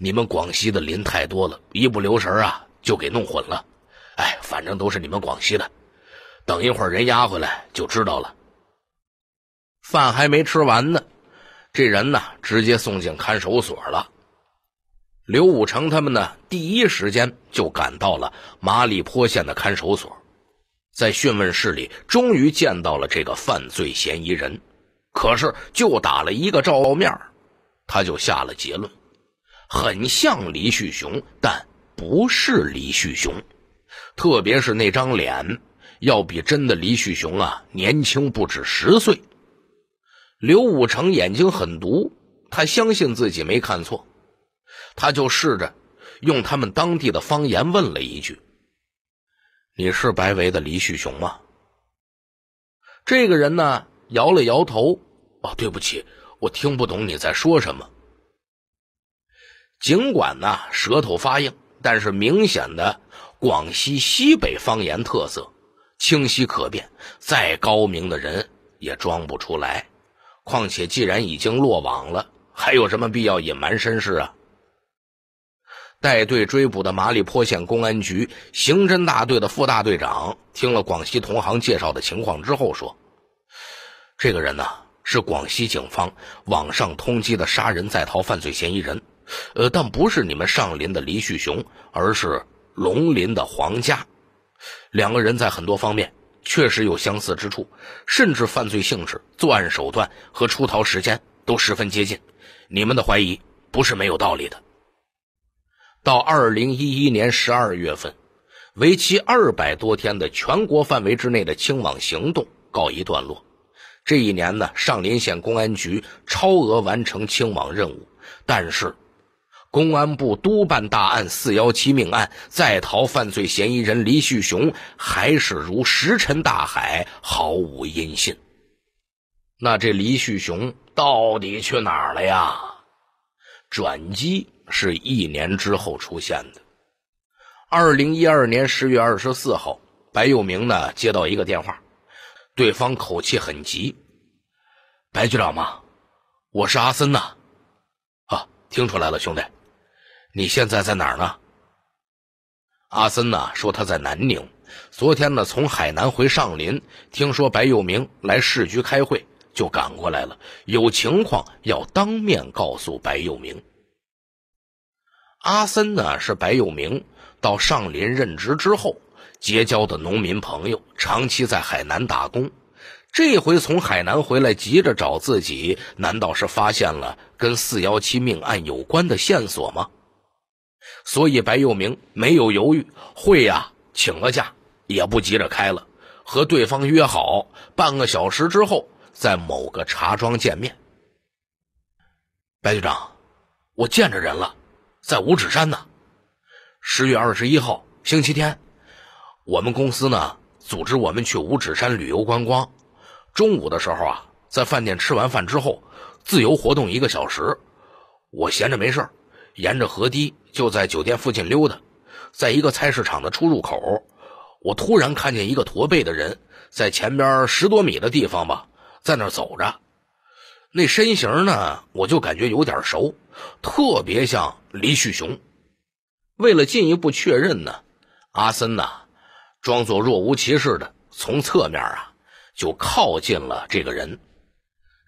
你们广西的林太多了，一不留神啊就给弄混了。哎，反正都是你们广西的，等一会儿人押回来就知道了。饭还没吃完呢，这人呢直接送进看守所了。刘武成他们呢第一时间就赶到了马里坡县的看守所，在讯问室里终于见到了这个犯罪嫌疑人，可是就打了一个照面，他就下了结论。很像黎旭雄，但不是黎旭雄。特别是那张脸，要比真的黎旭雄啊年轻不止十岁。刘武成眼睛很毒，他相信自己没看错，他就试着用他们当地的方言问了一句：“你是白围的黎旭雄吗？”这个人呢摇了摇头：“哦，对不起，我听不懂你在说什么。”尽管呢，舌头发硬，但是明显的广西西北方言特色清晰可辨，再高明的人也装不出来。况且，既然已经落网了，还有什么必要隐瞒身世啊？带队追捕的马栗坡县公安局刑侦大队的副大队长听了广西同行介绍的情况之后说：“这个人呢，是广西警方网上通缉的杀人在逃犯罪嫌疑人。”呃，但不是你们上林的黎旭雄，而是龙林的黄家，两个人在很多方面确实有相似之处，甚至犯罪性质、作案手段和出逃时间都十分接近。你们的怀疑不是没有道理的。到二零一一年十二月份，为期二百多天的全国范围之内的清网行动告一段落。这一年呢，上林县公安局超额完成清网任务，但是。公安部督办大案“四幺七”命案在逃犯罪嫌疑人黎旭雄还是如石沉大海，毫无音信。那这黎旭雄到底去哪儿了呀？转机是一年之后出现的。二零一二年十月二十四号，白又明呢接到一个电话，对方口气很急：“白局长吗？我是阿森呐。”啊，听出来了，兄弟。你现在在哪儿呢？阿森呢？说他在南宁。昨天呢，从海南回上林，听说白又明来市局开会，就赶过来了。有情况要当面告诉白又明。阿森呢？是白又明到上林任职之后结交的农民朋友，长期在海南打工。这回从海南回来，急着找自己，难道是发现了跟四幺七命案有关的线索吗？所以白又明没有犹豫，会呀，请了假，也不急着开了，和对方约好半个小时之后在某个茶庄见面。白局长，我见着人了，在五指山呢。十月二十一号，星期天，我们公司呢组织我们去五指山旅游观光。中午的时候啊，在饭店吃完饭之后，自由活动一个小时。我闲着没事儿。沿着河堤，就在酒店附近溜达，在一个菜市场的出入口，我突然看见一个驼背的人在前边十多米的地方吧，在那走着。那身形呢，我就感觉有点熟，特别像李旭雄。为了进一步确认呢，阿森呢，装作若无其事的从侧面啊，就靠近了这个人。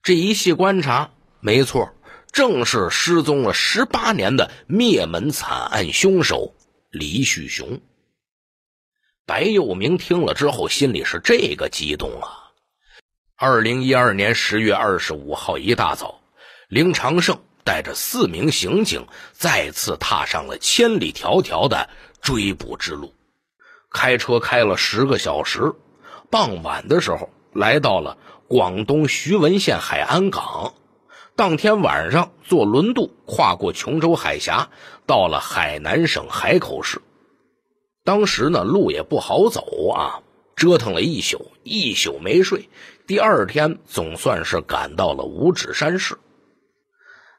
这一细观察，没错。正是失踪了十八年的灭门惨案凶手李旭雄。白又明听了之后，心里是这个激动啊！二零一二年十月二十五号一大早，林长胜带着四名刑警，再次踏上了千里迢迢的追捕之路。开车开了十个小时，傍晚的时候，来到了广东徐闻县海安港。当天晚上坐轮渡跨过琼州海峡，到了海南省海口市。当时呢路也不好走啊，折腾了一宿，一宿没睡。第二天总算是赶到了五指山市。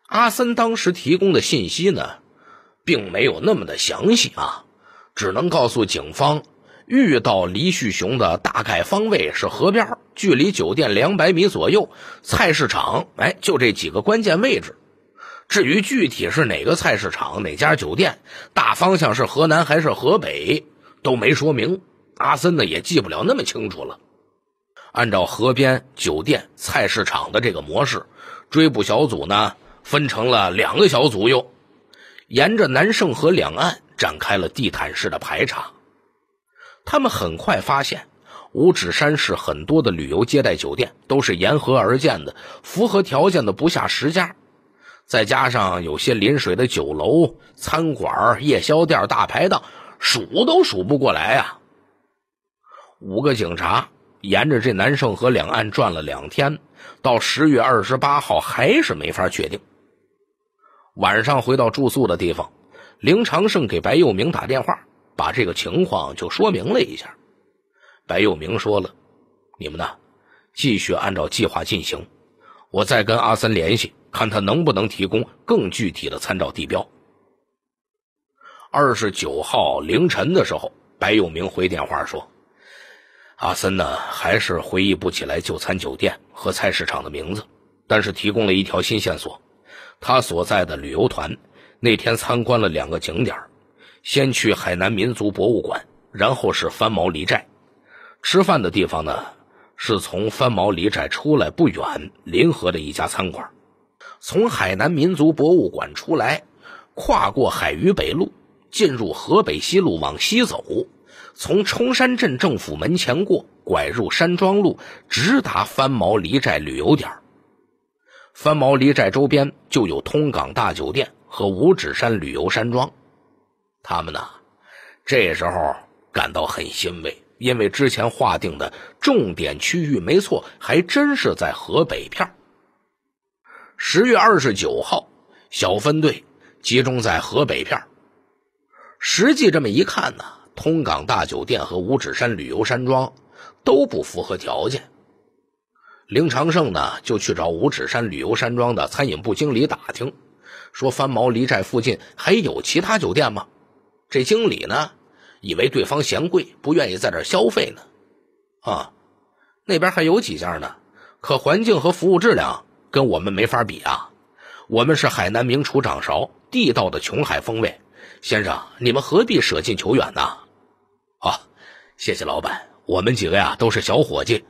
阿森当时提供的信息呢，并没有那么的详细啊，只能告诉警方遇到黎旭雄的大概方位是河边距离酒店两百米左右，菜市场，哎，就这几个关键位置。至于具体是哪个菜市场、哪家酒店，大方向是河南还是河北，都没说明。阿森呢也记不了那么清楚了。按照河边酒店、菜市场的这个模式，追捕小组呢分成了两个小组，又沿着南胜河两岸展开了地毯式的排查。他们很快发现。五指山市很多的旅游接待酒店都是沿河而建的，符合条件的不下十家，再加上有些临水的酒楼、餐馆、夜宵店、大排档，数都数不过来呀。五个警察沿着这南胜河两岸转了两天，到十月二十八号还是没法确定。晚上回到住宿的地方，林长胜给白又明打电话，把这个情况就说明了一下。白又明说了：“你们呢，继续按照计划进行。我再跟阿森联系，看他能不能提供更具体的参照地标。”二十九号凌晨的时候，白又明回电话说：“阿森呢，还是回忆不起来就餐酒店和菜市场的名字，但是提供了一条新线索：他所在的旅游团那天参观了两个景点，先去海南民族博物馆，然后是翻毛离寨。”吃饭的地方呢，是从翻毛离寨出来不远临河的一家餐馆。从海南民族博物馆出来，跨过海榆北路，进入河北西路往西走，从冲山镇政府门前过，拐入山庄路，直达翻毛离寨旅游点。翻毛离寨周边就有通港大酒店和五指山旅游山庄。他们呢，这时候感到很欣慰。因为之前划定的重点区域没错，还真是在河北片十月二十九号，小分队集中在河北片实际这么一看呢，通港大酒店和五指山旅游山庄都不符合条件。林长胜呢，就去找五指山旅游山庄的餐饮部经理打听，说翻毛离寨附近还有其他酒店吗？这经理呢？以为对方嫌贵，不愿意在这儿消费呢，啊，那边还有几家呢，可环境和服务质量跟我们没法比啊，我们是海南名厨掌勺，地道的琼海风味，先生，你们何必舍近求远呢？啊，谢谢老板，我们几个呀都是小伙计，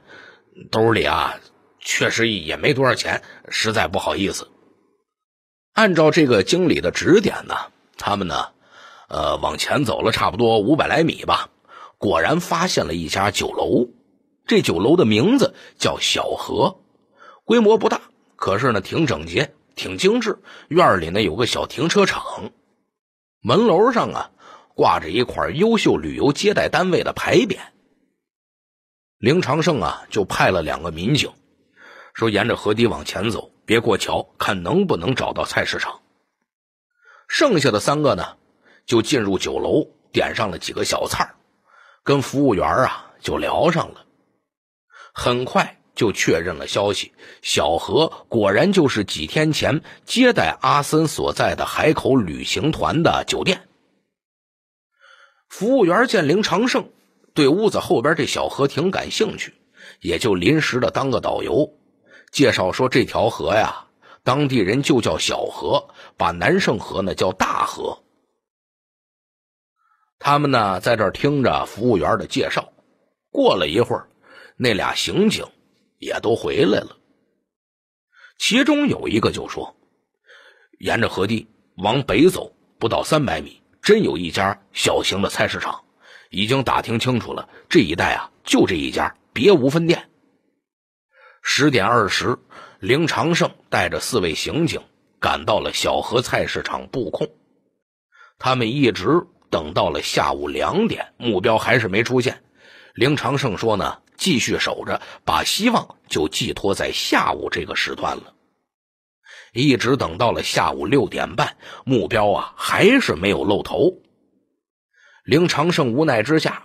兜里啊确实也没多少钱，实在不好意思。按照这个经理的指点呢，他们呢。呃，往前走了差不多五百来米吧，果然发现了一家酒楼。这酒楼的名字叫小河，规模不大，可是呢挺整洁、挺精致。院里呢有个小停车场，门楼上啊挂着一块优秀旅游接待单位的牌匾。林长胜啊就派了两个民警，说沿着河堤往前走，别过桥，看能不能找到菜市场。剩下的三个呢？就进入酒楼，点上了几个小菜儿，跟服务员啊就聊上了。很快就确认了消息，小何果然就是几天前接待阿森所在的海口旅行团的酒店。服务员见林长胜对屋子后边这小河挺感兴趣，也就临时的当个导游，介绍说：“这条河呀，当地人就叫小河，把南胜河呢叫大河。”他们呢，在这听着服务员的介绍。过了一会儿，那俩刑警也都回来了。其中有一个就说：“沿着河堤往北走不到三百米，真有一家小型的菜市场。已经打听清楚了，这一带啊，就这一家，别无分店。”十点二十，林长胜带着四位刑警赶到了小河菜市场布控。他们一直。等到了下午两点，目标还是没出现。林长胜说：“呢，继续守着，把希望就寄托在下午这个时段了。”一直等到了下午六点半，目标啊还是没有露头。林长胜无奈之下，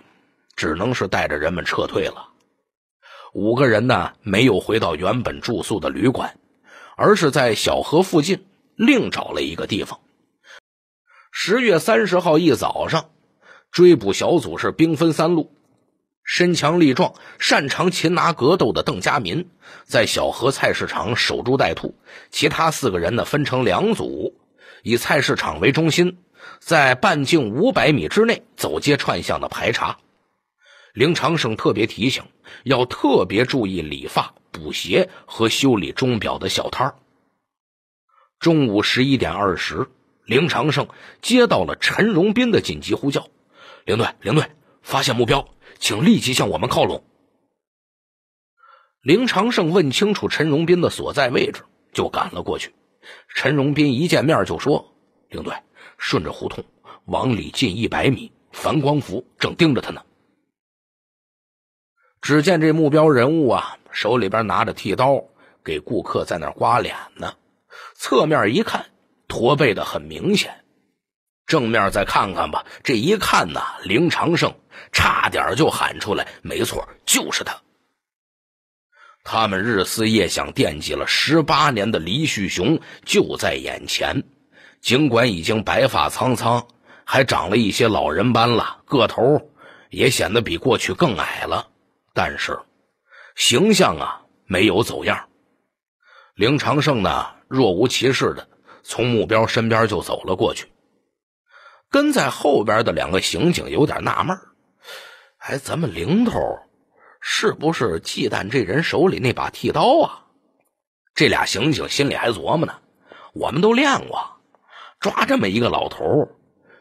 只能是带着人们撤退了。五个人呢，没有回到原本住宿的旅馆，而是在小河附近另找了一个地方。十月三十号一早上，追捕小组是兵分三路。身强力壮、擅长擒拿格斗的邓家民在小河菜市场守株待兔，其他四个人呢分成两组，以菜市场为中心，在半径五百米之内走街串巷的排查。林长生特别提醒，要特别注意理发、补鞋和修理钟表的小摊儿。中午十一点二十。林长胜接到了陈荣斌的紧急呼叫：“领队，领队，发现目标，请立即向我们靠拢。”林长胜问清楚陈荣斌的所在位置，就赶了过去。陈荣斌一见面就说：“领队，顺着胡同往里进一百米，樊光福正盯着他呢。”只见这目标人物啊，手里边拿着剃刀，给顾客在那刮脸呢。侧面一看。驼背的很明显，正面再看看吧。这一看呢，林长胜差点就喊出来：“没错，就是他。”他们日思夜想、惦记了十八年的黎旭雄就在眼前。尽管已经白发苍苍，还长了一些老人斑了，个头也显得比过去更矮了，但是形象啊，没有走样。林长胜呢，若无其事的。从目标身边就走了过去，跟在后边的两个刑警有点纳闷哎，咱们零头是不是忌惮这人手里那把剃刀啊？”这俩刑警心里还琢磨呢：“我们都练过，抓这么一个老头，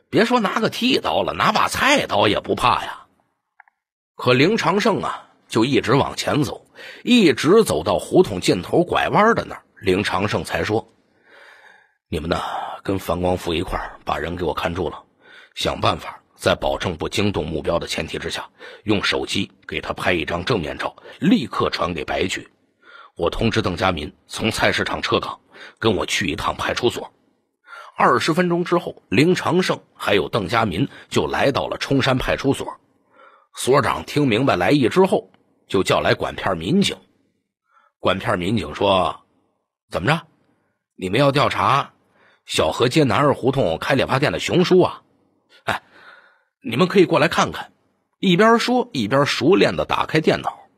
别说拿个剃刀了，拿把菜刀也不怕呀。”可林长胜啊，就一直往前走，一直走到胡同尽头拐弯的那儿，林长胜才说。你们呢？跟樊光富一块儿把人给我看住了，想办法在保证不惊动目标的前提之下，用手机给他拍一张正面照，立刻传给白局。我通知邓家民从菜市场撤岗，跟我去一趟派出所。二十分钟之后，林长胜还有邓家民就来到了冲山派出所。所长听明白来意之后，就叫来管片民警。管片民警说：“怎么着？你们要调查？”小河街南二胡同开理发店的熊叔啊，哎，你们可以过来看看。一边说一边熟练的打开电脑。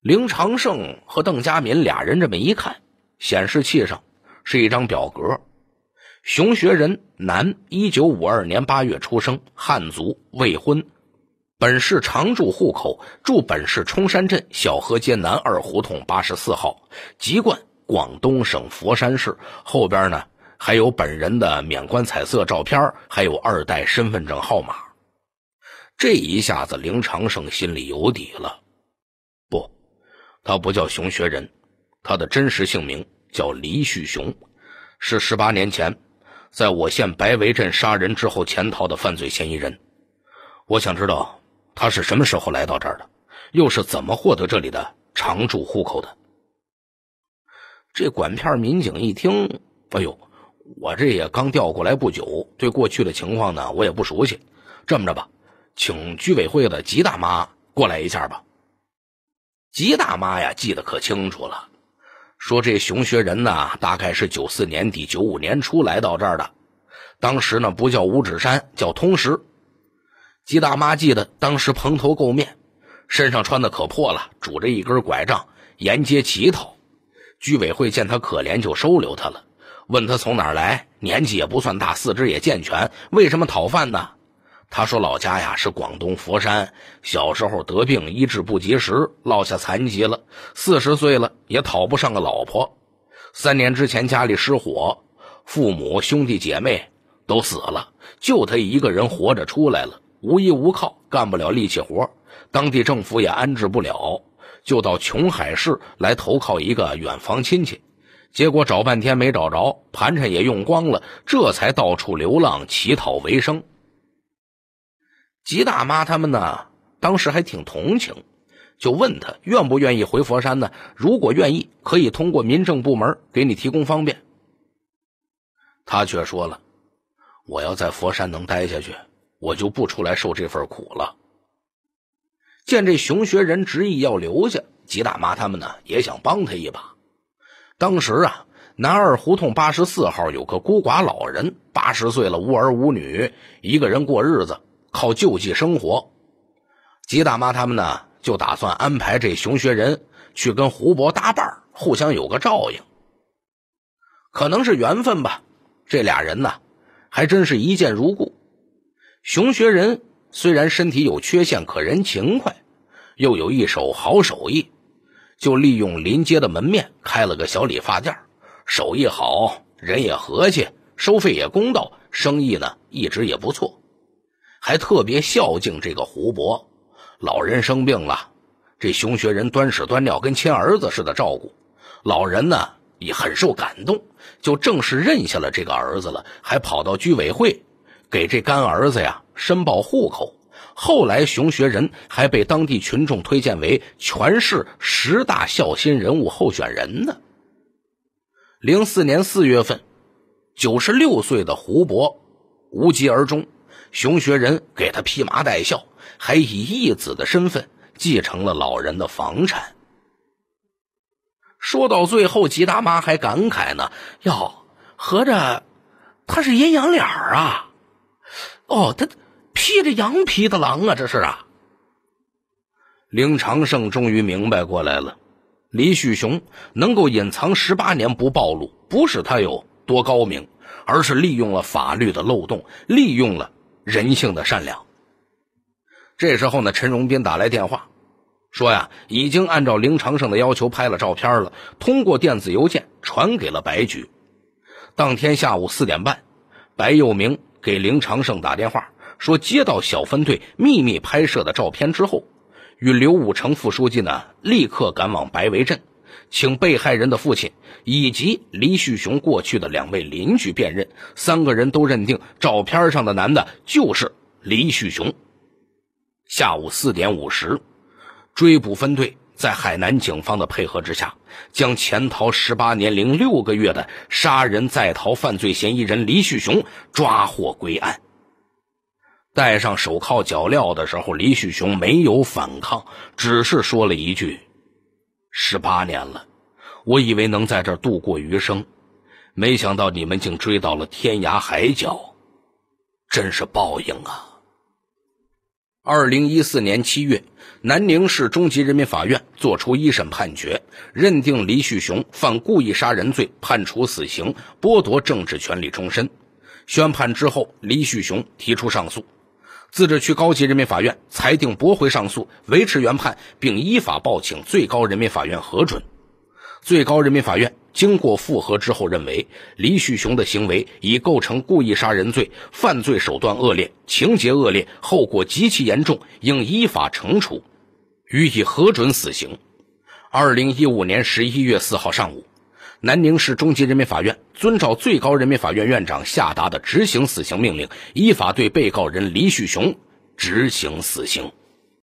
林长胜和邓家敏俩人这么一看，显示器上是一张表格：熊学仁，男，一九五二年八月出生，汉族，未婚，本市常住户口，住本市冲山镇小河街南二胡同八十四号，籍贯。广东省佛山市后边呢，还有本人的免冠彩色照片，还有二代身份证号码。这一下子，林长胜心里有底了。不，他不叫熊学仁，他的真实姓名叫黎旭雄，是十八年前在我县白围镇杀人之后潜逃的犯罪嫌疑人。我想知道他是什么时候来到这儿的，又是怎么获得这里的常住户口的。这管片民警一听，哎呦，我这也刚调过来不久，对过去的情况呢，我也不熟悉。这么着吧，请居委会的吉大妈过来一下吧。吉大妈呀，记得可清楚了，说这熊学仁呢，大概是九四年底、九五年初来到这儿的，当时呢不叫五指山，叫通石。吉大妈记得，当时蓬头垢面，身上穿的可破了，拄着一根拐杖，沿街乞讨。居委会见他可怜，就收留他了。问他从哪儿来，年纪也不算大，四肢也健全，为什么讨饭呢？他说老家呀是广东佛山，小时候得病医治不及时，落下残疾了。四十岁了也讨不上个老婆。三年之前家里失火，父母兄弟姐妹都死了，就他一个人活着出来了，无依无靠，干不了力气活，当地政府也安置不了。就到琼海市来投靠一个远房亲戚，结果找半天没找着，盘缠也用光了，这才到处流浪乞讨为生。吉大妈他们呢，当时还挺同情，就问他愿不愿意回佛山呢？如果愿意，可以通过民政部门给你提供方便。他却说了：“我要在佛山能待下去，我就不出来受这份苦了。”见这熊学仁执意要留下，吉大妈他们呢也想帮他一把。当时啊，南二胡同八十四号有个孤寡老人，八十岁了，无儿无女，一个人过日子，靠救济生活。吉大妈他们呢就打算安排这熊学仁去跟胡伯搭伴，互相有个照应。可能是缘分吧，这俩人呢还真是一见如故。熊学仁。虽然身体有缺陷，可人勤快，又有一手好手艺，就利用临街的门面开了个小理发店手艺好，人也和气，收费也公道，生意呢一直也不错。还特别孝敬这个胡伯，老人生病了，这熊学人端屎端尿，跟亲儿子似的照顾老人呢，也很受感动，就正式认下了这个儿子了，还跑到居委会给这干儿子呀。申报户口，后来熊学仁还被当地群众推荐为全市十大孝心人物候选人呢。零四年四月份，九十六岁的胡博无疾而终，熊学仁给他披麻戴孝，还以义子的身份继承了老人的房产。说到最后，吉大妈还感慨呢：“哟，合着他是阴阳脸儿啊？哦，他。”披着羊皮的狼啊！这是啊！林长胜终于明白过来了。李旭雄能够隐藏十八年不暴露，不是他有多高明，而是利用了法律的漏洞，利用了人性的善良。这时候呢，陈荣斌打来电话，说呀，已经按照林长胜的要求拍了照片了，通过电子邮件传给了白局。当天下午四点半，白又明给林长胜打电话。说接到小分队秘密拍摄的照片之后，与刘武成副书记呢，立刻赶往白围镇，请被害人的父亲以及黎旭雄过去的两位邻居辨认，三个人都认定照片上的男的就是黎旭雄。下午四点五十，追捕分队在海南警方的配合之下，将潜逃十八年零六个月的杀人在逃犯罪嫌疑人黎旭雄抓获归案。戴上手铐脚镣的时候，李旭雄没有反抗，只是说了一句：“十八年了，我以为能在这儿度过余生，没想到你们竟追到了天涯海角，真是报应啊！”二零一四年七月，南宁市中级人民法院作出一审判决，认定李旭雄犯故意杀人罪，判处死刑，剥夺政治权利终身。宣判之后，李旭雄提出上诉。自治区高级人民法院裁定驳回上诉，维持原判，并依法报请最高人民法院核准。最高人民法院经过复核之后认为，李旭雄的行为已构成故意杀人罪，犯罪手段恶劣，情节恶劣，后果极其严重，应依法惩处，予以核准死刑。二零一五年十一月四号上午。南宁市中级人民法院遵照最高人民法院院长下达的执行死刑命令，依法对被告人李旭雄执行死刑。